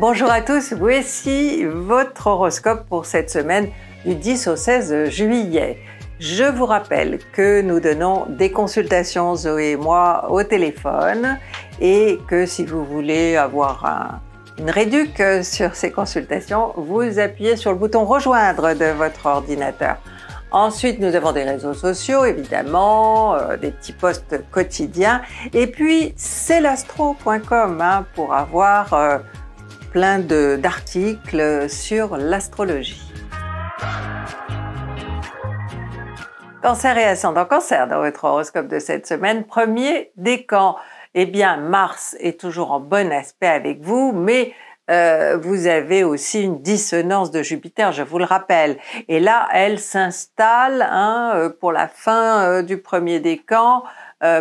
Bonjour à tous, voici votre horoscope pour cette semaine du 10 au 16 juillet. Je vous rappelle que nous donnons des consultations, Zoé et moi, au téléphone et que si vous voulez avoir une réduc sur ces consultations, vous appuyez sur le bouton rejoindre de votre ordinateur. Ensuite, nous avons des réseaux sociaux, évidemment, euh, des petits posts quotidiens. Et puis, c'est l'astro.com hein, pour avoir euh, plein d'articles sur l'astrologie. Cancer et ascendant cancer dans votre horoscope de cette semaine, premier décan. Eh bien, Mars est toujours en bon aspect avec vous, mais euh, vous avez aussi une dissonance de Jupiter, je vous le rappelle. Et là, elle s'installe hein, euh, pour la fin euh, du premier décan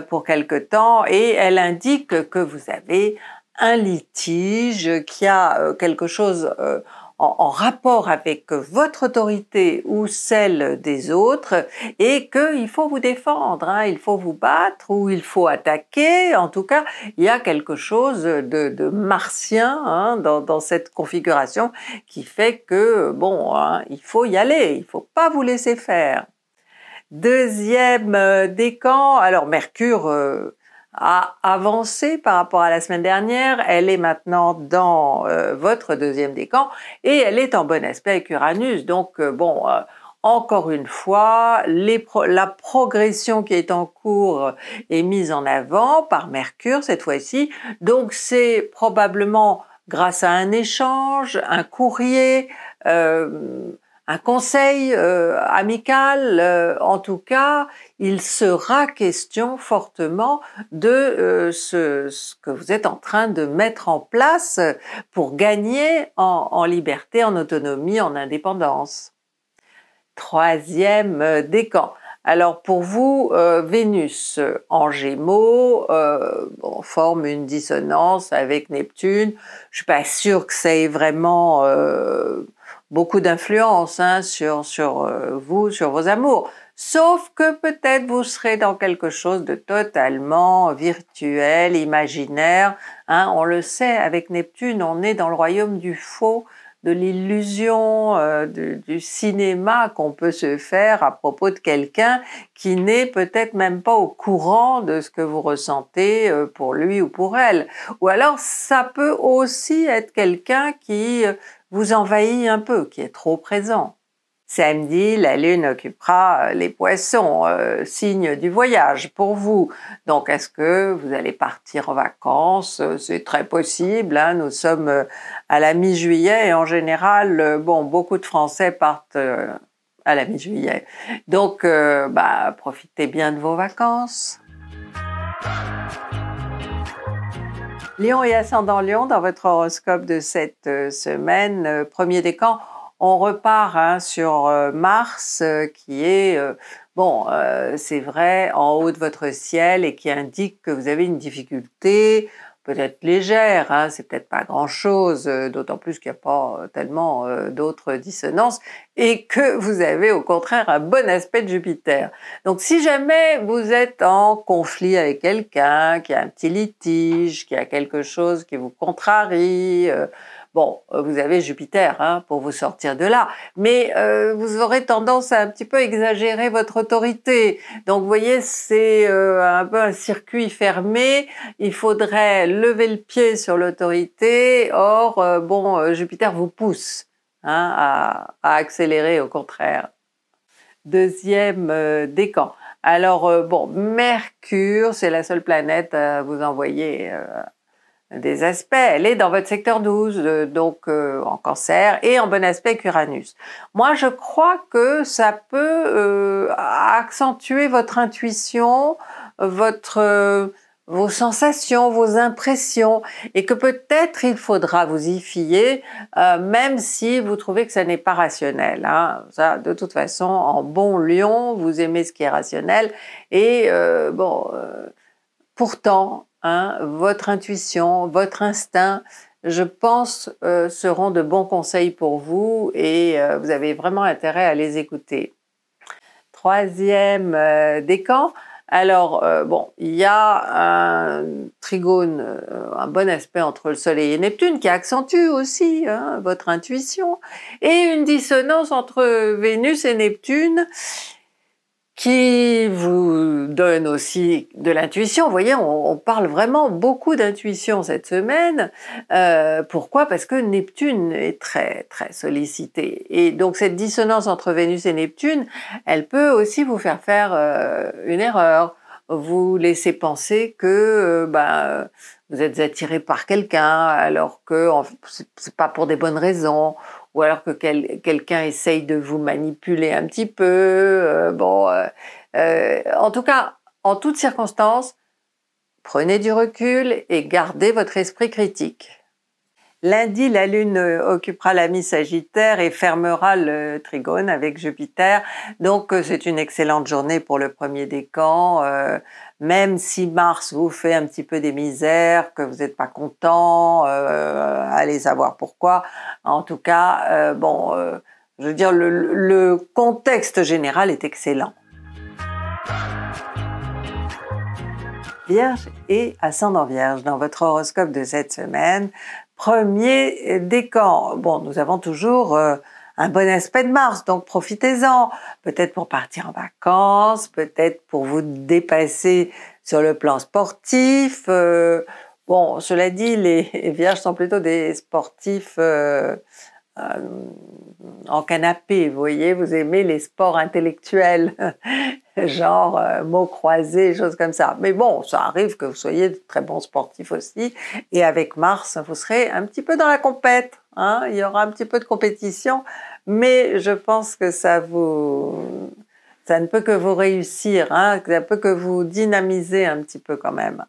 pour quelque temps et elle indique que vous avez un litige qui a euh, quelque chose euh, en, rapport avec votre autorité ou celle des autres et qu'il faut vous défendre, hein. il faut vous battre ou il faut attaquer. En tout cas, il y a quelque chose de, martien hein, dans, cette configuration qui fait que, bon, hein, il faut y aller, il faut pas vous laisser faire. Deuxième euh, décan, alors Mercure a avancé par rapport à la semaine dernière. Elle est maintenant dans euh, votre deuxième décan et elle est en bon aspect avec Uranus. Donc euh, bon, euh, encore une fois, la progression qui est en cours est mise en avant par Mercure cette fois-ci. Donc c'est probablement grâce à un échange, un courrier un conseil euh, amical. Euh, en tout cas, il sera question fortement de euh, ce, que vous êtes en train de mettre en place pour gagner en, liberté, en autonomie, en indépendance. Troisième décan. Alors pour vous, Vénus en Gémeaux forme une dissonance avec Neptune. Je suis pas sûre que ça c'est vraiment beaucoup d'influence hein, sur, sur euh, vous, sur vos amours. Sauf que peut-être vous serez dans quelque chose de totalement virtuel, imaginaire. Hein, on le sait, avec Neptune, on est dans le royaume du faux, de l'illusion, euh, du cinéma qu'on peut se faire à propos de quelqu'un qui n'est peut-être même pas au courant de ce que vous ressentez euh, pour lui ou pour elle. Ou alors ça peut aussi être quelqu'un qui vous envahit un peu, qui est trop présent. Samedi, la Lune occupera euh, les poissons, euh, signe du voyage pour vous. Donc, est-ce que vous allez partir en vacances euh, C'est très possible. Hein. nous sommes à la mi-juillet et en général, bon, beaucoup de Français partent à la mi-juillet. Donc, bah, profitez bien de vos vacances. Lion et ascendant Lion, dans votre horoscope de cette euh, semaine, euh, premier décan, on repart hein, sur euh, Mars qui est, bon, c'est vrai, en haut de votre ciel et qui indique que vous avez une difficulté peut-être légère, hein, c'est peut-être pas grand-chose, euh, d'autant plus qu'il n'y a pas euh, tellement euh, d'autres dissonances, et que vous avez au contraire un bon aspect de Jupiter. Donc si jamais vous êtes en conflit avec quelqu'un, qui a un petit litige, qui a quelque chose qui vous contrarie, Bon, euh, vous avez Jupiter hein, pour vous sortir de là, mais euh, vous aurez tendance à un petit peu exagérer votre autorité. Donc vous voyez, c'est euh, un peu un circuit fermé. Il faudrait lever le pied sur l'autorité. Or, bon, Jupiter vous pousse hein, à, à, accélérer au contraire. Deuxième décan. Alors, bon, Mercure, c'est la seule planète à vous envoyer des aspects. Elle est dans votre secteur 12, euh, donc euh, en cancer, et en bon aspect qu'Uranus. Moi, je crois que ça peut euh, accentuer votre intuition, votre, vos sensations, vos impressions, et que peut-être il faudra vous y fier, même si vous trouvez que ça n'est pas rationnel. Hein. Ça, de toute façon, en bon lion, vous aimez ce qui est rationnel, et bon Pourtant, hein, votre intuition, votre instinct, je pense, euh, seront de bons conseils pour vous et euh, vous avez vraiment intérêt à les écouter. Troisième euh, décan. Alors, bon, il y a un trigone, un bon aspect entre le Soleil et Neptune qui accentue aussi hein, votre intuition, et une dissonance entre Vénus et Neptune qui vous donne aussi de l'intuition. Vous voyez, on, parle vraiment beaucoup d'intuition cette semaine. Euh, pourquoi Parce que Neptune est très très sollicité. Et donc cette dissonance entre Vénus et Neptune, elle peut aussi vous faire faire euh, une erreur vous laissez penser que euh, ben, vous êtes attiré par quelqu'un alors que c'est pas pour des bonnes raisons ou alors que quelqu'un essaye de vous manipuler un petit peu. Euh, bon, euh, euh, en tout cas, en toutes circonstances, prenez du recul et gardez votre esprit critique. Lundi, la Lune occupera la mi Sagittaire et fermera le trigone avec Jupiter. Donc, c'est une excellente journée pour le premier décan. camps même si Mars vous fait un petit peu des misères, que vous n'êtes pas content, euh, allez savoir pourquoi. En tout cas, euh, bon, euh, je veux dire, le, le contexte général est excellent. Vierge et ascendant Vierge dans votre horoscope de cette semaine. Premier décan. Bon, nous avons toujours un bon aspect de Mars, donc profitez-en, peut-être pour partir en vacances, peut-être pour vous dépasser sur le plan sportif. Euh, bon, cela dit, les Vierges sont plutôt des sportifs. Euh, euh, en canapé, vous voyez, vous aimez les sports intellectuels, genre euh, mots croisés, choses comme ça. Mais bon, ça arrive que vous soyez de très bons sportifs aussi, et avec Mars, vous serez un petit peu dans la compète, hein. il y aura un petit peu de compétition, mais je pense que ça vous... ça ne peut que vous réussir, hein? ça peut que vous dynamiser un petit peu quand même.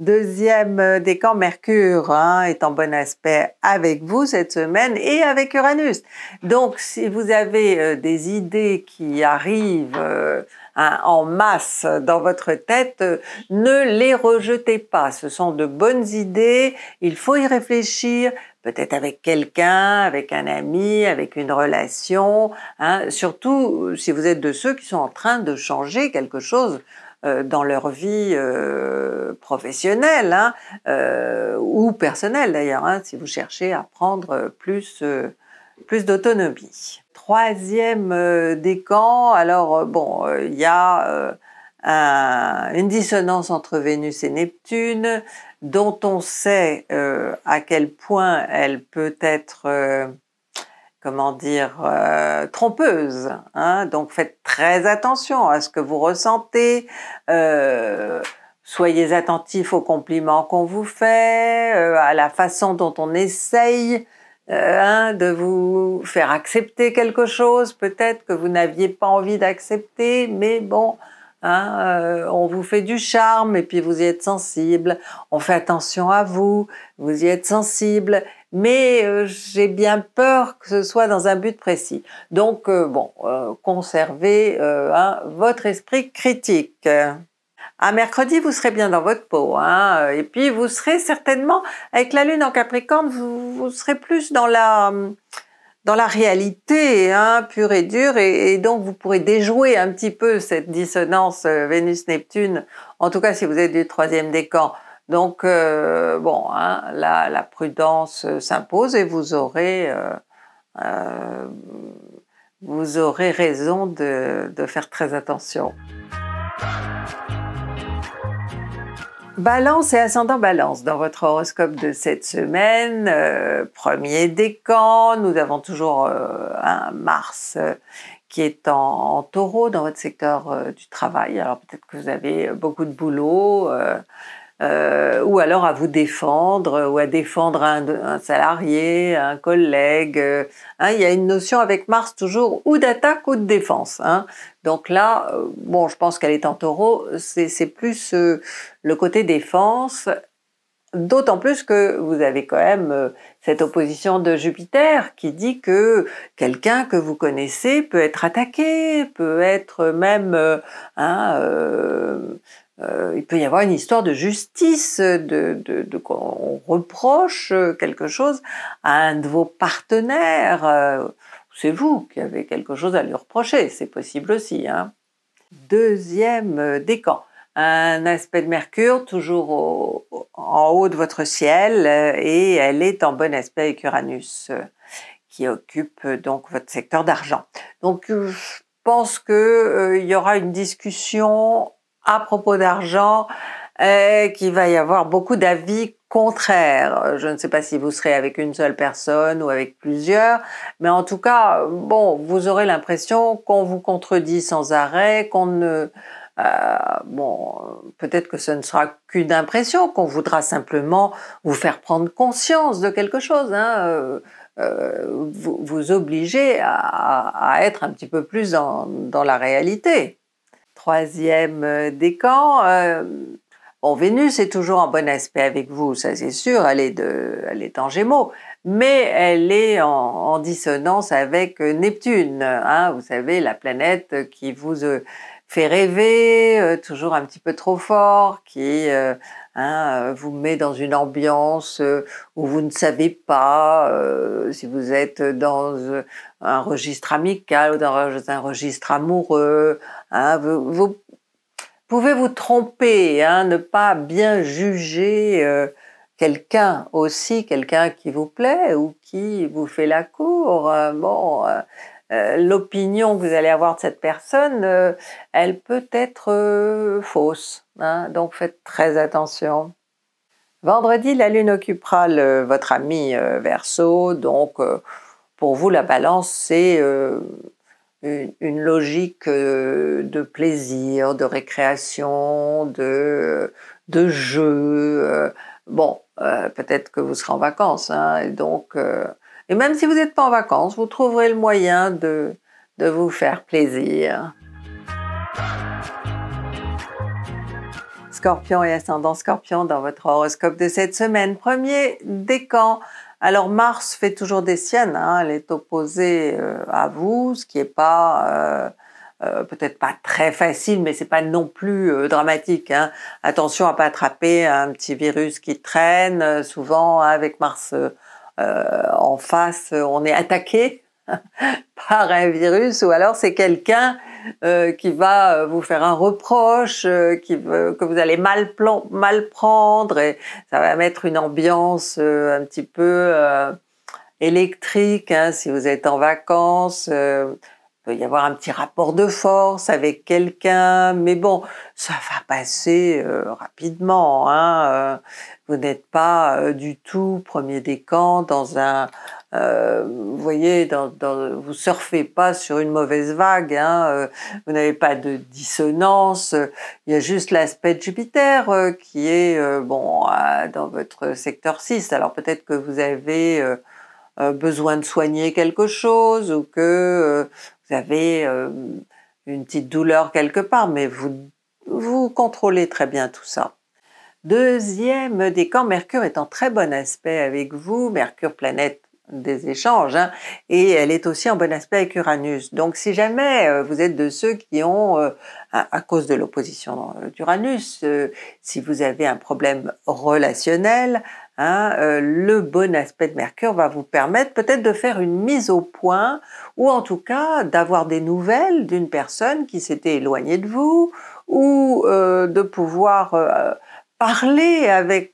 Deuxième euh, décan, Mercure hein, est en bon aspect avec vous cette semaine et avec Uranus. Donc, si vous avez euh, des idées qui arrivent euh, en masse dans votre tête, ne les rejetez pas. Ce sont de bonnes idées, il faut y réfléchir, peut-être avec quelqu'un, avec un ami, avec une relation, hein. surtout si vous êtes de ceux qui sont en train de changer quelque chose euh, dans leur vie euh, professionnelle hein, euh, ou personnelle d'ailleurs, hein, si vous cherchez à prendre plus, plus d'autonomie. Troisième décan, alors bon, il y a une dissonance entre Vénus et Neptune dont on sait à quel point elle peut être comment dire, euh, trompeuse. Hein? Donc faites très attention à ce que vous ressentez. Euh, soyez attentif aux compliments qu'on vous fait, euh, à la façon dont on essaye hein, de vous faire accepter quelque chose, peut-être que vous n'aviez pas envie d'accepter, mais bon, Hein, on vous fait du charme et puis vous y êtes sensible. On fait attention à vous, vous y êtes sensible mais euh, j'ai bien peur que ce soit dans un but précis. Donc, euh, bon, euh, conservez hein, votre esprit critique. À mercredi, vous serez bien dans votre peau, hein. et puis vous serez certainement, avec la lune en Capricorne, vous, serez plus dans la dans la réalité hein, pure et dure, et, donc vous pourrez déjouer un petit peu cette dissonance Vénus-Neptune, en tout cas si vous êtes du troisième décan, donc, euh, bon, hein, là, la prudence euh, s'impose et vous aurez, euh, vous aurez raison de, faire très attention. Balance et ascendant balance dans votre horoscope de cette semaine, premier décan, nous avons toujours un Mars qui est en, taureau dans votre secteur du travail. Alors peut-être que vous avez beaucoup de boulot, euh, ou alors à vous défendre, euh, ou à défendre un, salarié, un collègue. Euh, hein, il y a une notion avec Mars toujours ou d'attaque ou de défense. Hein. Donc là, bon, je pense qu'elle est en taureau, c'est plus le côté défense, D'autant plus que vous avez quand même cette opposition de Jupiter qui dit que quelqu'un que vous connaissez peut être attaqué, peut être même hein, euh, euh, il peut y avoir une histoire de justice, de, qu'on reproche quelque chose à un de vos partenaires. Euh, c'est vous qui avez quelque chose à lui reprocher, c'est possible aussi. Hein. Deuxième euh, décan, un aspect de Mercure toujours en haut de votre ciel et elle est en bon aspect avec Uranus qui occupe donc votre secteur d'argent. Donc je pense qu'il y aura une discussion à propos d'argent et euh, qu'il va y avoir beaucoup d'avis contraires. Je ne sais pas si vous serez avec une seule personne ou avec plusieurs, mais en tout cas, bon, vous aurez l'impression qu'on vous contredit sans arrêt, qu'on ne... Euh, bon, peut-être que ce ne sera qu'une impression, qu'on voudra simplement vous faire prendre conscience de quelque chose, hein, euh, vous, obliger à, être un petit peu plus dans la réalité troisième euh, décan. Euh, bon, Vénus est toujours en bon aspect avec vous, ça c'est sûr, elle est, elle est en gémeaux, mais elle est en, dissonance avec euh, Neptune, hein, vous savez, la planète qui vous euh, fait rêver, toujours un petit peu trop fort, qui hein, vous met dans une ambiance où vous ne savez pas si vous êtes dans un registre amical ou dans un registre amoureux, Hein, vous, pouvez vous tromper, hein, ne pas bien juger euh, quelqu'un aussi, quelqu'un qui vous plaît ou qui vous fait la cour. Euh, bon, euh, l'opinion que vous allez avoir de cette personne, elle peut être fausse. Hein, donc faites très attention. Vendredi, la Lune occupera votre ami Verseau, donc pour vous la balance c'est une, logique euh, de plaisir, de récréation, de, de jeu. Euh, bon, euh, peut-être que vous serez en vacances, hein, et donc, et même si vous n'êtes pas en vacances, vous trouverez le moyen de, de vous faire plaisir. Scorpion et ascendant Scorpion dans votre horoscope de cette semaine. Premier décan, alors Mars fait toujours des siennes, hein. elle est opposée euh, à vous, ce qui n'est pas euh, euh, peut-être pas très facile, mais c'est pas non plus dramatique. Hein. Attention à pas attraper un petit virus qui traîne. souvent hein, avec Mars en face, on est attaqué par un virus, ou alors c'est quelqu'un euh, qui va euh, vous faire un reproche, euh, que vous allez mal, prendre, et ça va mettre une ambiance un petit peu électrique, hein, si vous êtes en vacances il peut y avoir un petit rapport de force avec quelqu'un, mais bon, ça va passer euh, rapidement. Hein, euh. vous n'êtes pas euh, du tout premier des camps dans un, vous voyez, dans, vous surfez pas sur une mauvaise vague. Hein, vous n'avez pas de dissonance. Il y a juste l'aspect Jupiter qui est bon dans votre secteur 6. Alors peut-être que vous avez besoin de soigner quelque chose ou que vous avez euh, une petite douleur quelque part, mais vous, vous contrôlez très bien tout ça. Deuxième décan, Mercure est en très bon aspect avec vous, Mercure planète des échanges, hein, et elle est aussi en bon aspect avec Uranus. Donc si jamais euh, vous êtes de ceux qui ont, euh, à, cause de l'opposition d'Uranus, si vous avez un problème relationnel, Hein, euh, le bon aspect de Mercure va vous permettre peut-être de faire une mise au point ou en tout cas d'avoir des nouvelles d'une personne qui s'était éloignée de vous ou euh, de pouvoir euh, parler avec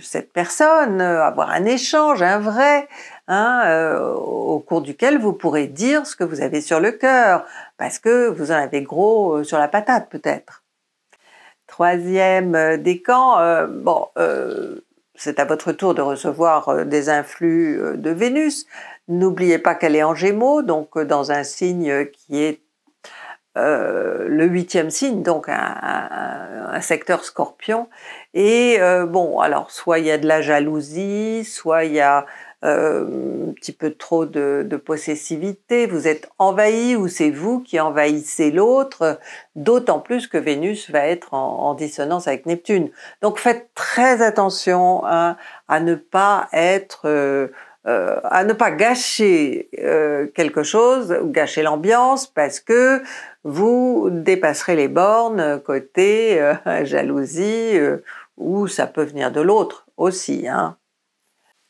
cette personne, avoir un échange, un vrai, hein, au cours duquel vous pourrez dire ce que vous avez sur le cœur, parce que vous en avez gros sur la patate peut-être. Troisième décan, bon, c'est à votre tour de recevoir euh, des influx euh, de Vénus. N'oubliez pas qu'elle est en Gémeaux, donc euh, dans un signe qui est le huitième signe, donc un, secteur scorpion. Et bon, alors soit il y a de la jalousie, soit il y a euh, un petit peu trop de, de possessivité, vous êtes envahi ou c'est vous qui envahissez l'autre, d'autant plus que Vénus va être en, dissonance avec Neptune. Donc faites très attention hein, à ne pas être... Euh, euh, à ne pas gâcher euh, quelque chose, gâcher l'ambiance, parce que vous dépasserez les bornes côté euh, jalousie, ou ça peut venir de l'autre aussi. Hein.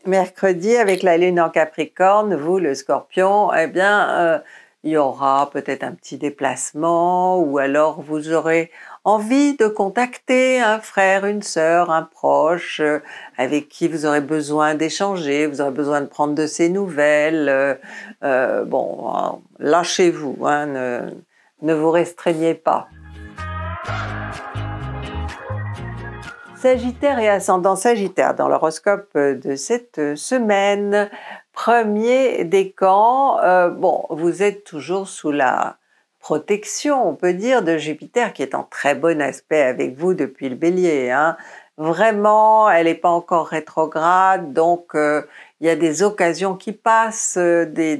Mercredi, avec la lune en Capricorne, vous, le scorpion, eh bien, euh, il y aura peut-être un petit déplacement ou alors vous aurez envie de contacter un frère, une sœur, un proche euh, avec qui vous aurez besoin d'échanger, vous aurez besoin de prendre de ses nouvelles. Euh, bon, hein, lâchez-vous, hein, ne, ne vous restreignez pas. Sagittaire et ascendant Sagittaire dans l'horoscope euh, de cette euh, semaine. Premier décan, euh, bon, vous êtes toujours sous la protection, on peut dire, de Jupiter qui est en très bon aspect avec vous depuis le bélier. Hein. Vraiment, elle n'est pas encore rétrograde, donc il y a des occasions qui passent, des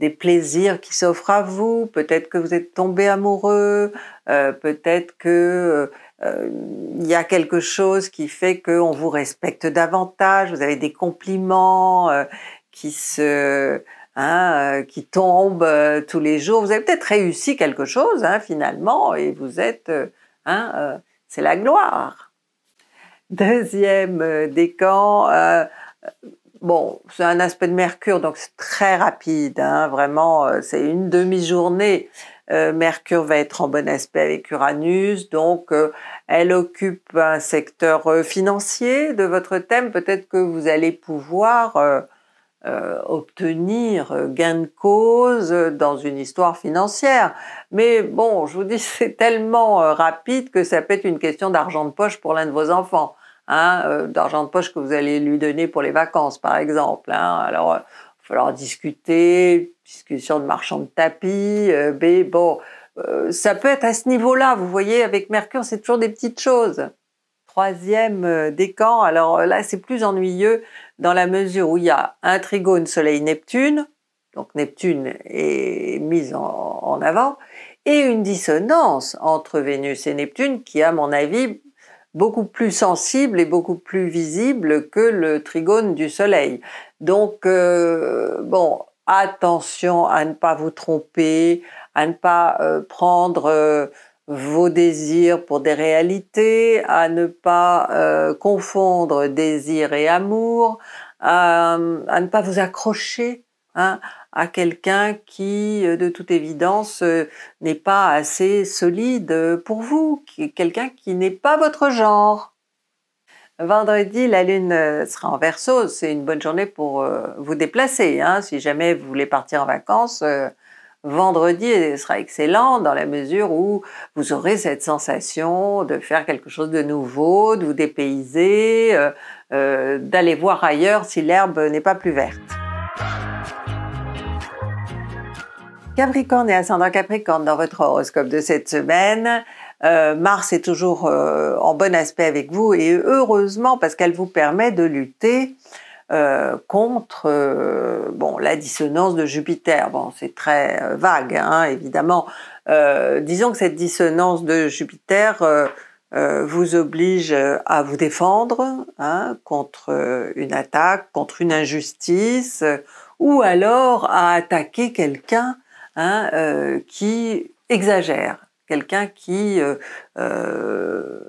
des plaisirs qui s'offrent à vous, peut-être que vous êtes tombé amoureux, euh, peut-être que euh, euh, il y a quelque chose qui fait qu'on vous respecte davantage, vous avez des compliments qui se hein, qui tombent tous les jours. Vous avez peut-être réussi quelque chose hein, finalement et vous êtes hein, c'est la gloire. Deuxième décan Bon, c'est un aspect de Mercure, donc c'est très rapide, hein, vraiment, euh, c'est une demi-journée. Euh, Mercure va être en bon aspect avec Uranus, donc euh, elle occupe un secteur financier de votre thème. Peut-être que vous allez pouvoir obtenir gain de cause dans une histoire financière. Mais bon, je vous dis, c'est tellement rapide que ça peut être une question d'argent de poche pour l'un de vos enfants. Hein, euh, d'argent de poche que vous allez lui donner pour les vacances, par exemple. Hein. Alors, il euh, va falloir discuter, discussion de marchand de tapis, euh, bon, ça peut être à ce niveau-là, vous voyez, avec Mercure, c'est toujours des petites choses. Troisième décan, alors là, c'est plus ennuyeux dans la mesure où il y a un trigone Soleil-Neptune, donc Neptune est mise en avant, et une dissonance entre Vénus et Neptune qui, à mon avis, beaucoup plus sensible et beaucoup plus visible que le trigone du Soleil. Donc, euh, bon, attention à ne pas vous tromper, à ne pas euh, prendre euh, vos désirs pour des réalités, à ne pas confondre désir et amour, à, ne pas vous accrocher hein, à quelqu'un qui, euh, de toute évidence, euh, n'est pas assez solide euh, pour vous, quelqu'un qui n'est pas votre genre. Vendredi, la lune sera en verso, c'est une bonne journée pour vous déplacer. Hein. Si jamais vous voulez partir en vacances, vendredi sera excellent dans la mesure où vous aurez cette sensation de faire quelque chose de nouveau, de vous dépayser, d'aller voir ailleurs si l'herbe n'est pas plus verte. Capricorne et ascendant Capricorne dans votre horoscope de cette semaine. Euh, Mars est toujours euh, en bon aspect avec vous et heureusement parce qu'elle vous permet de lutter euh, contre bon, la dissonance de Jupiter. Bon, c'est très vague, hein, évidemment. disons que cette dissonance de Jupiter vous oblige à vous défendre hein, contre une attaque, contre une injustice, ou alors à attaquer quelqu'un Hein, euh, qui exagère, quelqu'un qui euh, euh,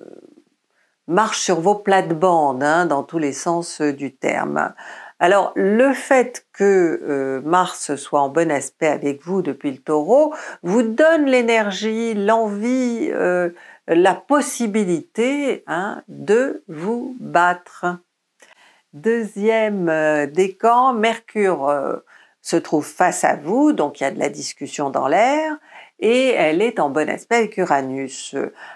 marche sur vos plates-bandes hein, dans tous les sens du terme. Alors le fait que Mars soit en bon aspect avec vous depuis le taureau vous donne l'énergie, l'envie, la possibilité hein, de vous battre. Deuxième décan, Mercure se trouve face à vous, donc il y a de la discussion dans l'air, et elle est en bon aspect avec Uranus.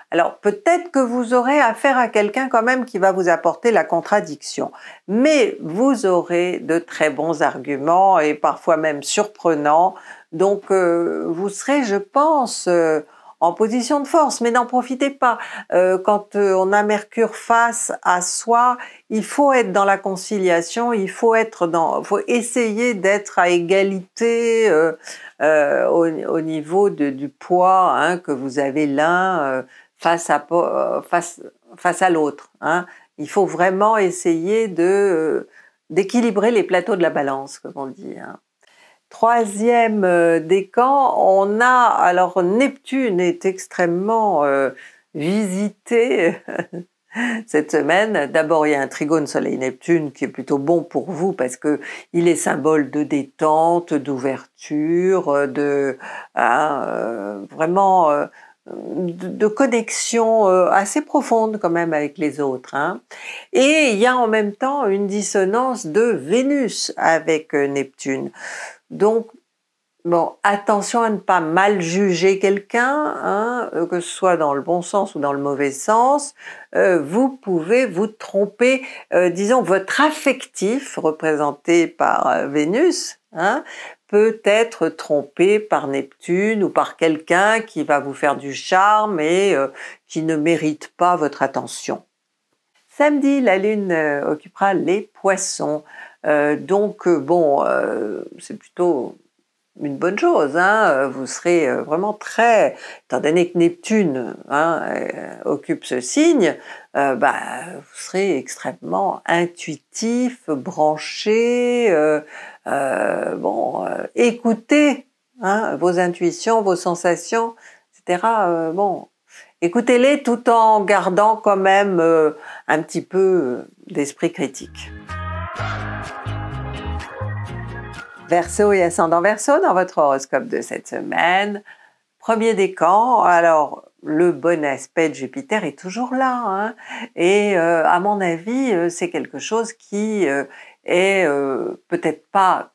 Alors peut-être que vous aurez affaire à quelqu'un quand même qui va vous apporter la contradiction, mais vous aurez de très bons arguments et parfois même surprenants, donc euh, vous serez, je pense, euh, en position de force, mais n'en profitez pas. Euh, quand euh, on a Mercure face à soi, il faut être dans la conciliation, il faut être dans, faut essayer d'être à égalité euh, au, niveau du poids hein, que vous avez l'un face à face à l'autre. Hein. Il faut vraiment essayer de d'équilibrer les plateaux de la balance, comme on dit. Hein troisième euh, décan, on a, alors Neptune est extrêmement euh, visité cette semaine. D'abord, il y a un trigone Soleil-Neptune qui est plutôt bon pour vous parce que il est symbole de détente, d'ouverture, euh, de hein, vraiment de, connexion assez profonde quand même avec les autres. Hein. Et il y a en même temps une dissonance de Vénus avec Neptune. Donc, bon, attention à ne pas mal juger quelqu'un, hein, euh, que ce soit dans le bon sens ou dans le mauvais sens. Euh, vous pouvez vous tromper, euh, disons, votre affectif représenté par Vénus. Hein, peut être trompé par Neptune ou par quelqu'un qui va vous faire du charme et qui ne mérite pas votre attention. Samedi, la Lune occupera les poissons. Euh, donc, euh, bon, euh, c'est plutôt une bonne chose. Hein vous serez vraiment très, étant donné que Neptune hein, occupe ce signe, bah, vous serez extrêmement intuitif, branché, bon, écoutez hein, vos intuitions, vos sensations, etc. bon, écoutez-les tout en gardant quand même un petit peu d'esprit critique. Verseau et ascendant Verseau dans votre horoscope de cette semaine. Premier décan, alors le bon aspect de Jupiter est toujours là. Hein. et euh, à mon avis, euh, c'est quelque chose qui euh, est peut-être pas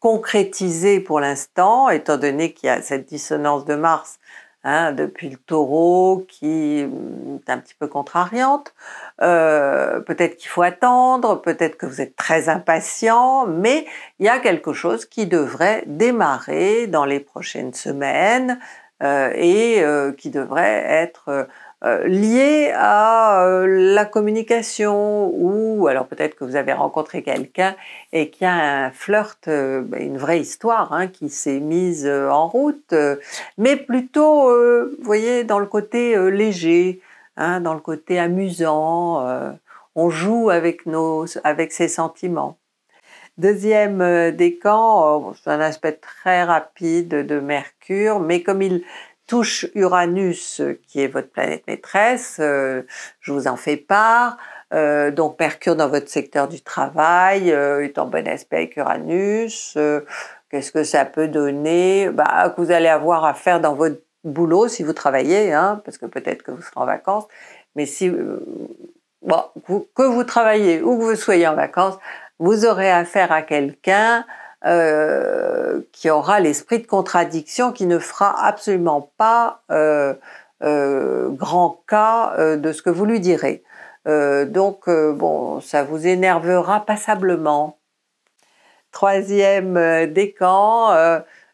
concrétisé pour l'instant, étant donné qu'il y a cette dissonance de Mars Hein, depuis le taureau qui mm, est un petit peu contrariante. Euh, peut-être qu'il faut attendre, peut-être que vous êtes très impatient, mais il y a quelque chose qui devrait démarrer dans les prochaines semaines euh, et euh, qui devrait être euh, lié à euh, la communication ou alors peut-être que vous avez rencontré quelqu'un et qui a un flirt, euh, une vraie histoire hein, qui s'est mise en route, mais plutôt, vous voyez, dans le côté léger, hein, dans le côté amusant. on joue avec, nos, avec ses sentiments. Deuxième décan, c'est un aspect très rapide de Mercure, mais comme il touche Uranus, euh, qui est votre planète maîtresse, euh, je vous en fais part. Euh, donc Mercure dans votre secteur du travail est en bon aspect avec Uranus. Qu'est-ce que ça peut donner bah, Que vous allez avoir à faire dans votre boulot si vous travaillez, hein, parce que peut-être que vous serez en vacances. Mais si bon, que vous travaillez ou que vous soyez en vacances, vous aurez affaire à quelqu'un euh, qui aura l'esprit de contradiction, qui ne fera absolument pas euh, euh, grand cas de ce que vous lui direz. donc, bon, ça vous énervera passablement. Troisième décan,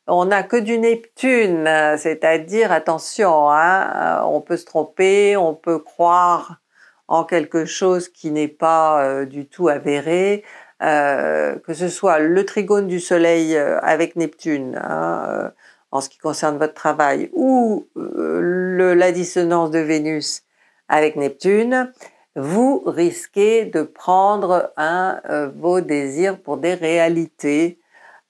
on n'a que du Neptune, c'est-à-dire, attention, hein, on peut se tromper, on peut croire en quelque chose qui n'est pas du tout avéré, euh, que ce soit le trigone du Soleil euh, avec Neptune, hein, euh, en ce qui concerne votre travail, ou la dissonance de Vénus avec Neptune, vous risquez de prendre un, vos désirs pour des réalités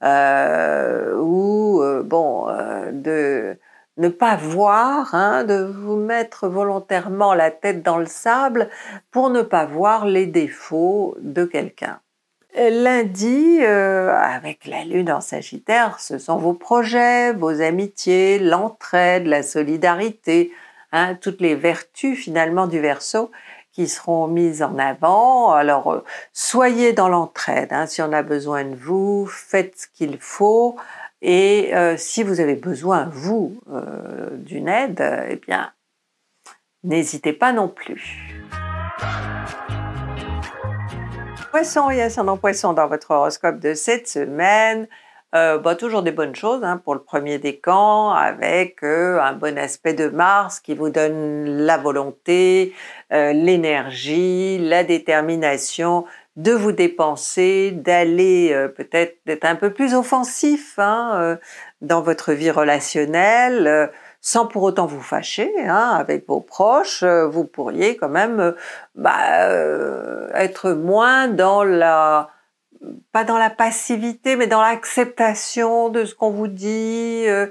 ou bon de ne pas voir, hein, de vous mettre volontairement la tête dans le sable pour ne pas voir les défauts de quelqu'un. Lundi, euh, avec la lune en Sagittaire, ce sont vos projets, vos amitiés, l'entraide, la solidarité, hein, toutes les vertus finalement du verso qui seront mises en avant. Alors, euh, soyez dans l'entraide. Hein, si on a besoin de vous, faites ce qu'il faut. Et euh, si vous avez besoin, vous, d'une aide, eh bien, n'hésitez pas non plus. Poisson, a ascendant poisson dans votre horoscope de cette semaine. Euh, bah, toujours des bonnes choses hein, pour le premier décan, avec euh, un bon aspect de Mars qui vous donne la volonté, euh, l'énergie, la détermination de vous dépenser, d'aller euh, peut-être d'être un peu plus offensif hein, dans votre vie relationnelle sans pour autant vous fâcher hein, avec vos proches, euh, vous pourriez quand même euh, bah, euh, être moins dans la pas dans la passivité, mais dans l'acceptation de ce qu'on vous dit, de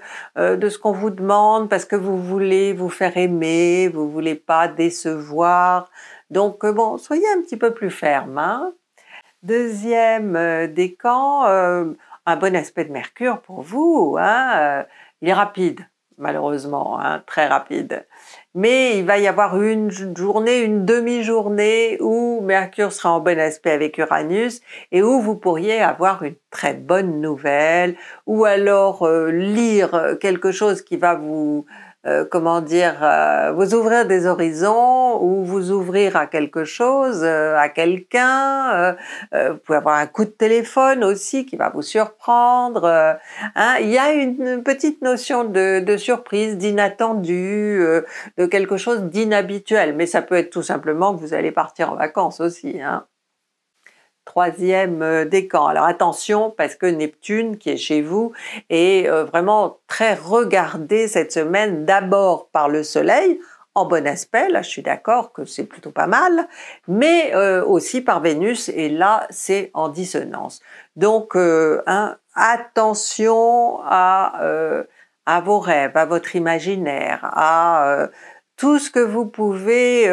ce qu'on vous demande, parce que vous voulez vous faire aimer, vous voulez pas décevoir. Donc bon, soyez un petit peu plus ferme. Hein. Deuxième décan, un bon aspect de Mercure pour vous. Hein, il est rapide malheureusement, hein, très rapide. Mais il va y avoir une journée, une demi-journée où Mercure sera en bon aspect avec Uranus et où vous pourriez avoir une très bonne nouvelle ou alors euh, lire quelque chose qui va vous euh, comment dire, euh, vous ouvrir des horizons ou vous ouvrir à quelque chose, euh, à quelqu'un. vous pouvez avoir un coup de téléphone aussi qui va vous surprendre. Hein. Il y a une petite notion de, surprise, d'inattendu, de quelque chose d'inhabituel. Mais ça peut être tout simplement que vous allez partir en vacances aussi. Hein troisième euh, décan. Alors attention parce que Neptune, qui est chez vous, est euh, vraiment très regardé cette semaine d'abord par le Soleil, en bon aspect, là je suis d'accord que c'est plutôt pas mal, mais euh, aussi par Vénus, et là c'est en dissonance. Donc attention à, à vos rêves, à votre imaginaire, à tout ce que vous pouvez,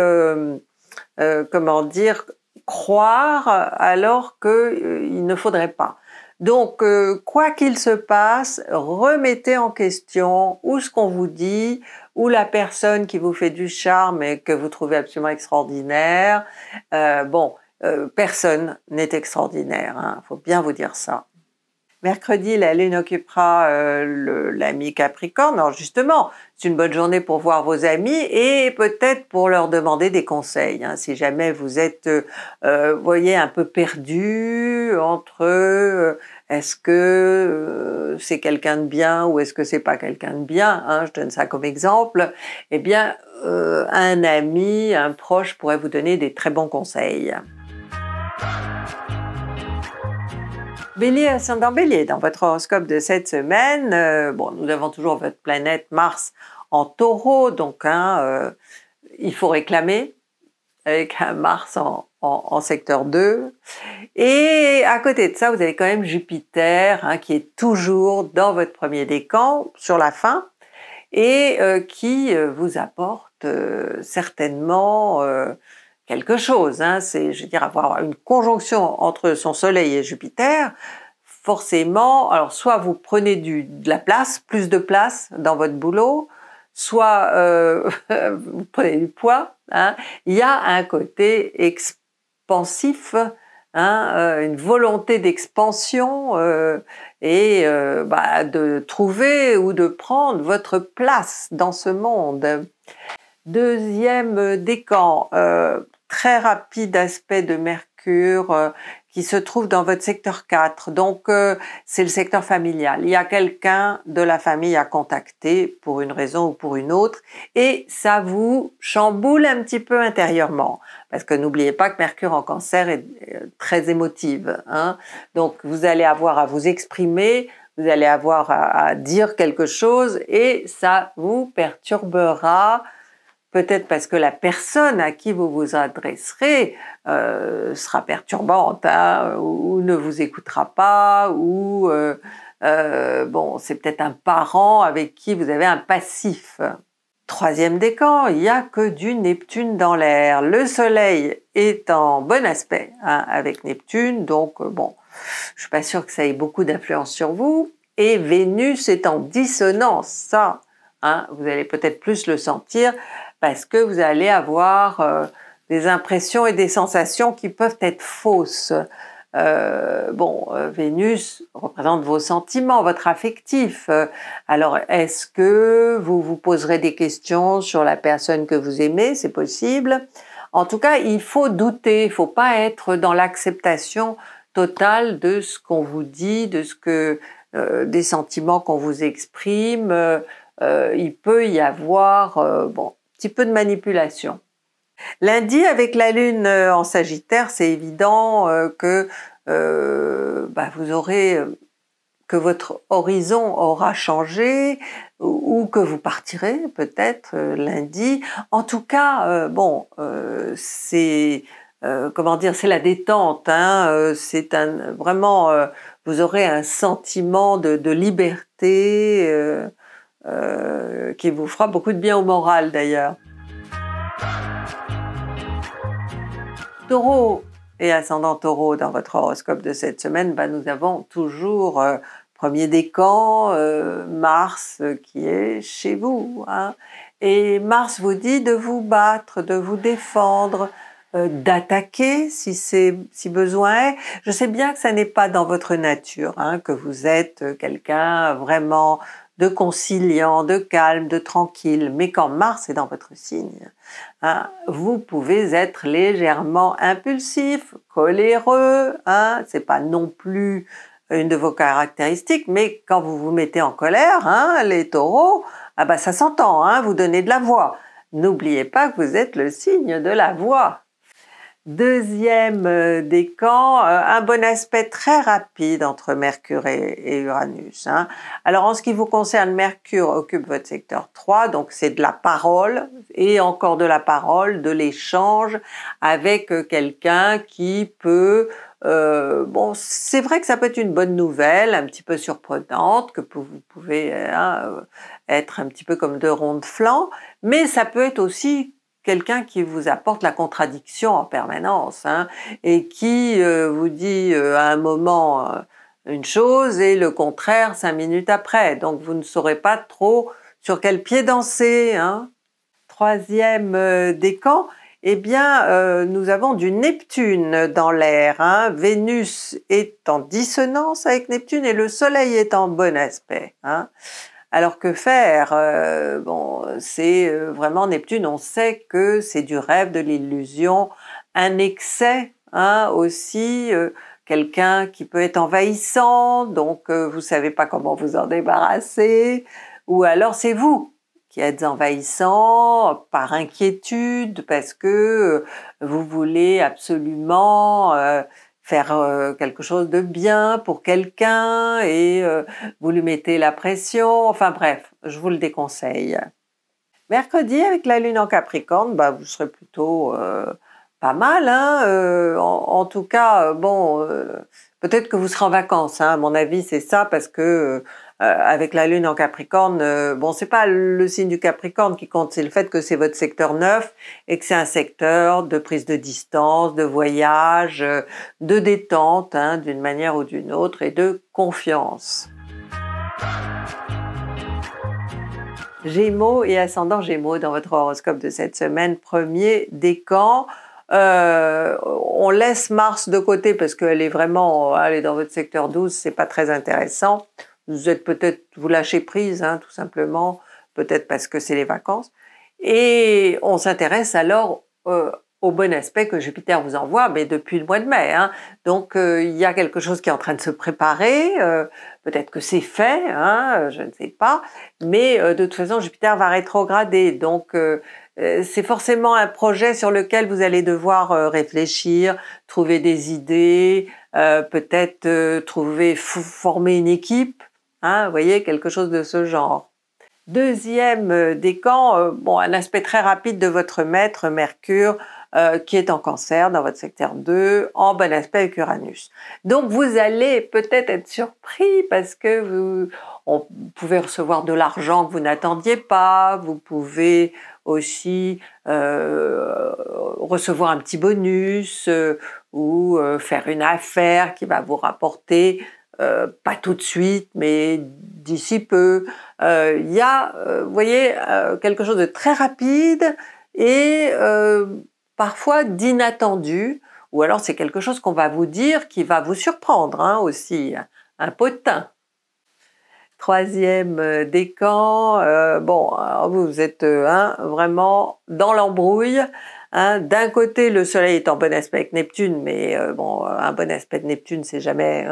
comment dire, croire euh, alors qu'il euh, ne faudrait pas. Donc, euh, quoi qu'il se passe, remettez en question ou ce qu'on vous dit, ou la personne qui vous fait du charme et que vous trouvez absolument extraordinaire. bon, personne n'est extraordinaire, il hein. faut bien vous dire ça. Mercredi, la Lune occupera euh, l'ami Capricorne. Alors justement, c'est une bonne journée pour voir vos amis et peut-être pour leur demander des conseils. Hein. si jamais vous êtes, euh, euh, voyez, un peu perdu entre est-ce que c'est quelqu'un de bien ou est-ce que c'est pas quelqu'un de bien. Hein, je donne ça comme exemple. Eh bien, un ami, un proche pourrait vous donner des très bons conseils. Bélier, euh, ascendant bélier, dans votre horoscope de cette semaine, euh, bon, nous avons toujours votre planète Mars en taureau, donc hein, euh, il faut réclamer avec Mars en, secteur 2. Et à côté de ça, vous avez quand même Jupiter hein, qui est toujours dans votre premier décan sur la fin et qui vous apporte certainement quelque chose. Hein, c'est, je veux dire, avoir une conjonction entre son Soleil et Jupiter, forcément, alors soit vous prenez de la place, plus de place dans votre boulot, soit euh, vous prenez du poids. Hein. il y a un côté expansif. Hein, euh, une volonté d'expansion euh, et bah, de trouver ou de prendre votre place dans ce monde. Deuxième décan, très rapide aspect de Mercure euh, qui se trouve dans votre secteur 4. Donc, euh, c'est le secteur familial. Il y a quelqu'un de la famille à contacter pour une raison ou pour une autre et ça vous chamboule un petit peu intérieurement. Parce que n'oubliez pas que Mercure en cancer est euh, très émotive. Hein Donc, vous allez avoir à vous exprimer, vous allez avoir à dire quelque chose et ça vous perturbera peut-être parce que la personne à qui vous vous adresserez euh, sera perturbante hein, ou, ne vous écoutera pas ou euh, euh, bon c'est peut-être un parent avec qui vous avez un passif. Troisième décan, il n'y a que du Neptune dans l'air. Le Soleil est en bon aspect hein, avec Neptune, donc bon, je suis pas sûre que ça ait beaucoup d'influence sur vous. Et Vénus est en dissonance, ça, hein, vous allez peut-être plus le sentir parce que vous allez avoir euh, des impressions et des sensations qui peuvent être fausses. Euh, bon, euh, Vénus représente vos sentiments, votre affectif. alors, est-ce que vous vous poserez des questions sur la personne que vous aimez C'est possible. En tout cas, il faut douter, il ne faut pas être dans l'acceptation totale de ce qu'on vous dit, de ce que des sentiments qu'on vous exprime. il peut y avoir, bon, petit peu de manipulation. Lundi, avec la Lune euh, en Sagittaire, c'est évident euh, que euh, bah, vous aurez que votre horizon aura changé ou que vous partirez peut-être lundi. En tout cas, bon, c'est comment dire, c'est la détente. Hein, c'est vraiment, vous aurez un sentiment de liberté. Euh, qui vous fera beaucoup de bien au moral d'ailleurs. Taureau et ascendant taureau dans votre horoscope de cette semaine, ben, nous avons toujours euh, premier décan, euh, Mars qui est chez vous. Hein. Et Mars vous dit de vous battre, de vous défendre, d'attaquer si c'est si besoin est. Je sais bien que ça n'est pas dans votre nature, hein, que vous êtes quelqu'un vraiment de conciliant, de calme, de tranquille, mais quand Mars est dans votre signe, hein, vous pouvez être légèrement impulsif, coléreux, hein, c'est pas non plus une de vos caractéristiques, mais quand vous vous mettez en colère, hein, les taureaux, ah ben ça s'entend, hein, vous donnez de la voix. N'oubliez pas que vous êtes le signe de la voix, Deuxième euh, décan, euh, un bon aspect très rapide entre Mercure et, Uranus. Hein. Alors en ce qui vous concerne, Mercure occupe votre secteur 3, donc c'est de la parole et encore de la parole, de l'échange avec euh, quelqu'un qui peut bon, c'est vrai que ça peut être une bonne nouvelle, un petit peu surprenante, que vous pouvez hein, être un petit peu comme deux ronds de flanc, mais ça peut être aussi quelqu'un qui vous apporte la contradiction en permanence hein, et qui euh, vous dit euh, à un moment euh, une chose et le contraire cinq minutes après. Donc vous ne saurez pas trop sur quel pied danser. Hein. Troisième décan, eh bien nous avons du Neptune dans l'air. Hein. Vénus est en dissonance avec Neptune et le Soleil est en bon aspect. Alors que faire euh, Bon, c'est euh, vraiment Neptune, on sait que c'est du rêve, de l'illusion, un excès hein, aussi, euh, quelqu'un qui peut être envahissant, donc vous savez pas comment vous en débarrasser, ou alors c'est vous qui êtes envahissant par inquiétude parce que vous voulez absolument faire euh, quelque chose de bien pour quelqu'un et euh, vous lui mettez la pression. Enfin bref, je vous le déconseille. Mercredi, avec la lune en Capricorne, bah, vous serez plutôt euh, pas mal. Hein en, tout cas, bon, peut-être que vous serez en vacances. Hein. à mon avis, c'est ça parce que euh, avec la lune en Capricorne, euh, bon, c'est pas le signe du Capricorne qui compte, c'est le fait que c'est votre secteur neuf et que c'est un secteur de prise de distance, de voyage, euh, de détente, hein, d'une manière ou d'une autre, et de confiance. Gémeaux et ascendant Gémeaux dans votre horoscope de cette semaine, premier décan. on laisse Mars de côté parce qu'elle est vraiment, elle est dans votre secteur 12, c'est pas très intéressant vous êtes peut-être, vous lâchez prise, hein, tout simplement, peut-être parce que c'est les vacances. Et on s'intéresse alors euh, au bon aspect que Jupiter vous envoie, mais depuis le mois de mai. Hein. Donc euh, il y a quelque chose qui est en train de se préparer, euh, peut-être que c'est fait, hein, je ne sais pas, mais de toute façon Jupiter va rétrograder, donc c'est forcément un projet sur lequel vous allez devoir réfléchir, trouver des idées, peut-être trouver former une équipe, Hein, vous voyez, quelque chose de ce genre. Deuxième euh, décan, euh, bon, un aspect très rapide de votre maître, Mercure, euh, qui est en cancer dans votre secteur 2, en bon aspect avec Uranus. Donc vous allez peut-être être surpris parce que vous pouvez recevoir de l'argent que vous n'attendiez pas, vous pouvez aussi recevoir un petit bonus ou faire une affaire qui va vous rapporter euh, pas tout de suite, mais d'ici peu. Euh, il y a, euh, vous voyez, quelque chose de très rapide et parfois d'inattendu, ou alors c'est quelque chose qu'on va vous dire qui va vous surprendre hein, aussi, un potin troisième décan. bon, vous êtes hein, vraiment dans l'embrouille. Hein. D'un côté, le Soleil est en bon aspect avec Neptune, mais bon, un bon aspect de Neptune, c'est jamais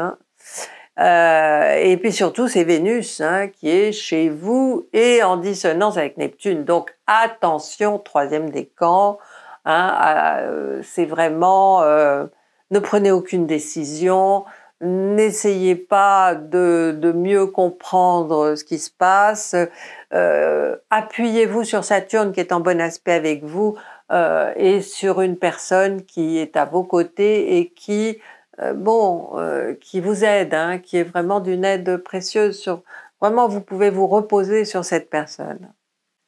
euh, et puis surtout, c'est Vénus hein, qui est chez vous et en dissonance avec Neptune. Donc attention, troisième décan, hein, euh, c'est vraiment euh, ne prenez aucune décision, n'essayez pas de, mieux comprendre ce qui se passe, appuyez-vous sur Saturne qui est en bon aspect avec vous et sur une personne qui est à vos côtés et qui euh, bon, euh, qui vous aide, hein, qui est vraiment d'une aide précieuse sur, vraiment vous pouvez vous reposer sur cette personne.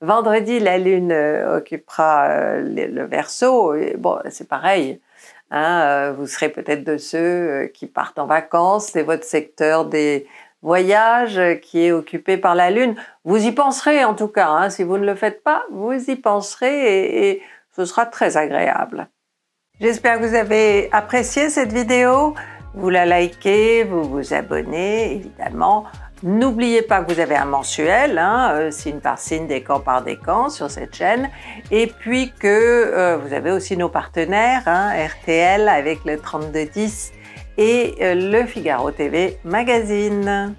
Vendredi, la lune euh, occupera le verso, bon, c'est pareil. Hein, vous serez peut-être de ceux qui partent en vacances, c'est votre secteur des voyages qui est occupé par la Lune. Vous y penserez en tout cas, hein, si vous ne le faites pas, vous y penserez et ce sera très agréable. J'espère que vous avez apprécié cette vidéo. Vous la likez, vous vous abonnez, évidemment. N'oubliez pas que vous avez un mensuel, hein, euh, signe par signe, décan par décan sur cette chaîne. Et puis que euh, vous avez aussi nos partenaires, hein, RTL avec le 3210 et euh, le Figaro TV Magazine.